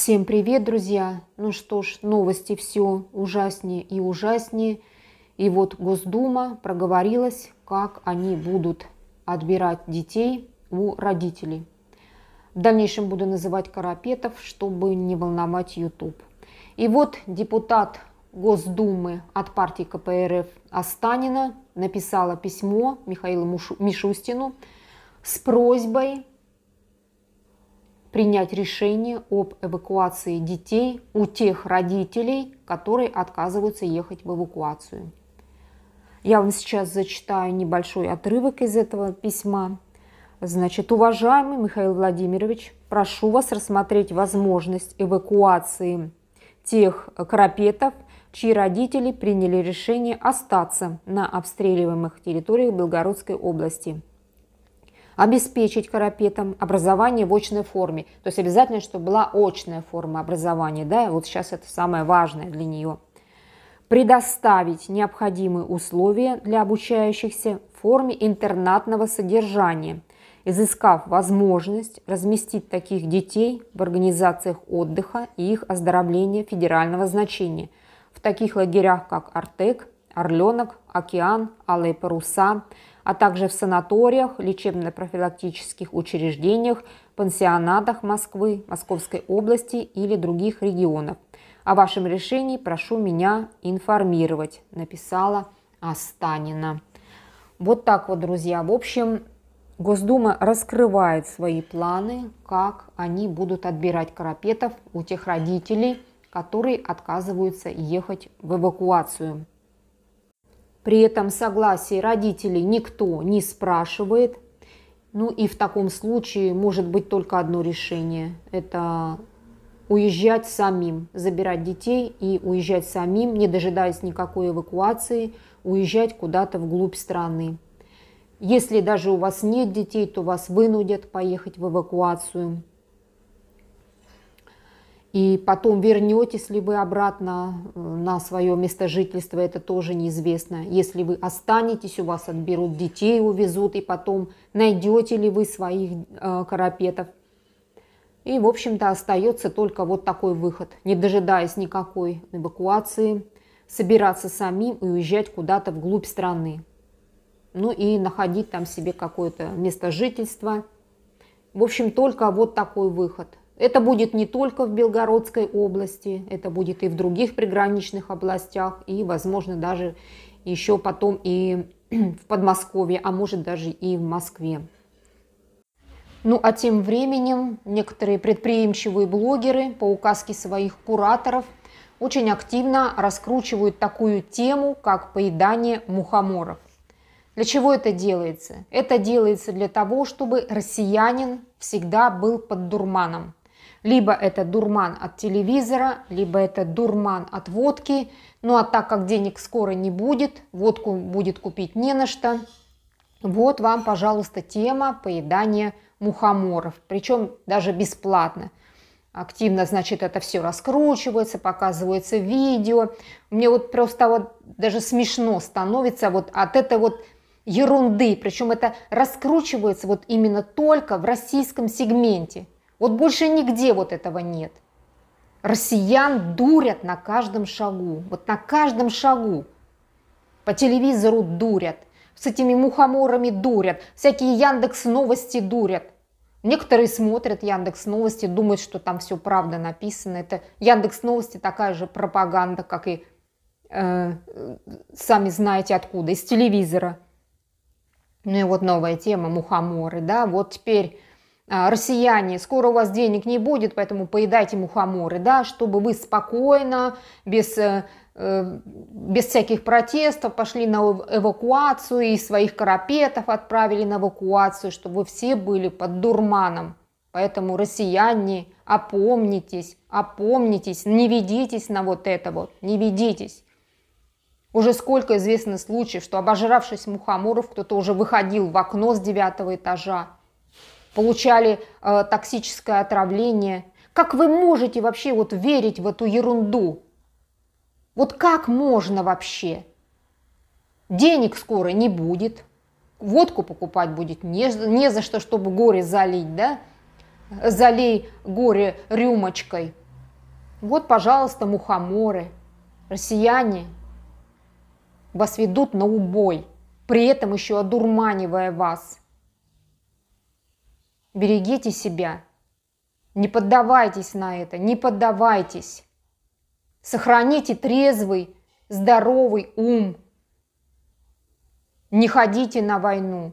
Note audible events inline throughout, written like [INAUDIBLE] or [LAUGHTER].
Всем привет, друзья! Ну что ж, новости все ужаснее и ужаснее. И вот Госдума проговорилась, как они будут отбирать детей у родителей. В дальнейшем буду называть Карапетов, чтобы не волновать YouTube. И вот депутат Госдумы от партии КПРФ Астанина написала письмо Михаилу Мишустину с просьбой принять решение об эвакуации детей у тех родителей, которые отказываются ехать в эвакуацию. Я вам сейчас зачитаю небольшой отрывок из этого письма. Значит, уважаемый Михаил Владимирович, прошу вас рассмотреть возможность эвакуации тех крапетов, чьи родители приняли решение остаться на обстреливаемых территориях Белгородской области обеспечить карапетам образование в очной форме. То есть обязательно, чтобы была очная форма образования. Да? Вот сейчас это самое важное для нее. Предоставить необходимые условия для обучающихся в форме интернатного содержания, изыскав возможность разместить таких детей в организациях отдыха и их оздоровления федерального значения, в таких лагерях, как «Артек», «Орленок», «Океан», «Алые паруса», а также в санаториях, лечебно-профилактических учреждениях, пансионатах Москвы, Московской области или других регионов. О вашем решении прошу меня информировать, написала Астанина. Вот так вот, друзья. В общем, Госдума раскрывает свои планы, как они будут отбирать карапетов у тех родителей, которые отказываются ехать в эвакуацию. При этом согласии родителей никто не спрашивает. Ну и в таком случае может быть только одно решение. Это уезжать самим, забирать детей и уезжать самим, не дожидаясь никакой эвакуации, уезжать куда-то вглубь страны. Если даже у вас нет детей, то вас вынудят поехать в эвакуацию. И потом вернетесь ли вы обратно э, на свое место жительства, это тоже неизвестно. Если вы останетесь, у вас отберут детей, увезут, и потом найдете ли вы своих э, карапетов. И, в общем-то, остается только вот такой выход, не дожидаясь никакой эвакуации, собираться самим и уезжать куда-то вглубь страны. Ну и находить там себе какое-то место жительства. В общем, только вот такой выход – это будет не только в Белгородской области, это будет и в других приграничных областях, и, возможно, даже еще потом и [CLEARS THROAT] в Подмосковье, а может даже и в Москве. Ну а тем временем некоторые предприимчивые блогеры по указке своих кураторов очень активно раскручивают такую тему, как поедание мухоморов. Для чего это делается? Это делается для того, чтобы россиянин всегда был под дурманом. Либо это дурман от телевизора, либо это дурман от водки. Ну а так как денег скоро не будет, водку будет купить не на что. Вот вам, пожалуйста, тема поедания мухоморов. Причем даже бесплатно активно, значит, это все раскручивается, показывается видео. Мне вот просто вот даже смешно становится вот от этой вот ерунды. Причем это раскручивается вот именно только в российском сегменте. Вот больше нигде вот этого нет. Россиян дурят на каждом шагу, вот на каждом шагу. По телевизору дурят, с этими мухоморами дурят, всякие Яндекс новости дурят. Некоторые смотрят Яндекс Новости, думают, что там все правда написано. Это Яндекс Новости такая же пропаганда, как и э, сами знаете откуда, из телевизора. Ну и вот новая тема мухоморы, да. Вот теперь а, россияне, скоро у вас денег не будет, поэтому поедайте мухоморы, да, чтобы вы спокойно, без, э, э, без всяких протестов пошли на эвакуацию и своих карапетов отправили на эвакуацию, чтобы вы все были под дурманом. Поэтому, россияне, опомнитесь, опомнитесь, не ведитесь на вот это вот, не ведитесь. Уже сколько известно случаев, что обожравшись мухоморов, кто-то уже выходил в окно с девятого этажа, получали э, токсическое отравление. Как вы можете вообще вот верить в эту ерунду? Вот как можно вообще? Денег скоро не будет, водку покупать будет не, не за что, чтобы горе залить, да? Залей горе рюмочкой. Вот, пожалуйста, мухоморы. Россияне вас ведут на убой, при этом еще одурманивая вас – Берегите себя. Не поддавайтесь на это, не поддавайтесь. Сохраните трезвый, здоровый ум. Не ходите на войну.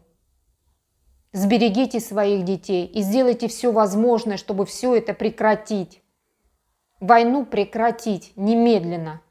Сберегите своих детей и сделайте все возможное, чтобы все это прекратить. Войну прекратить немедленно.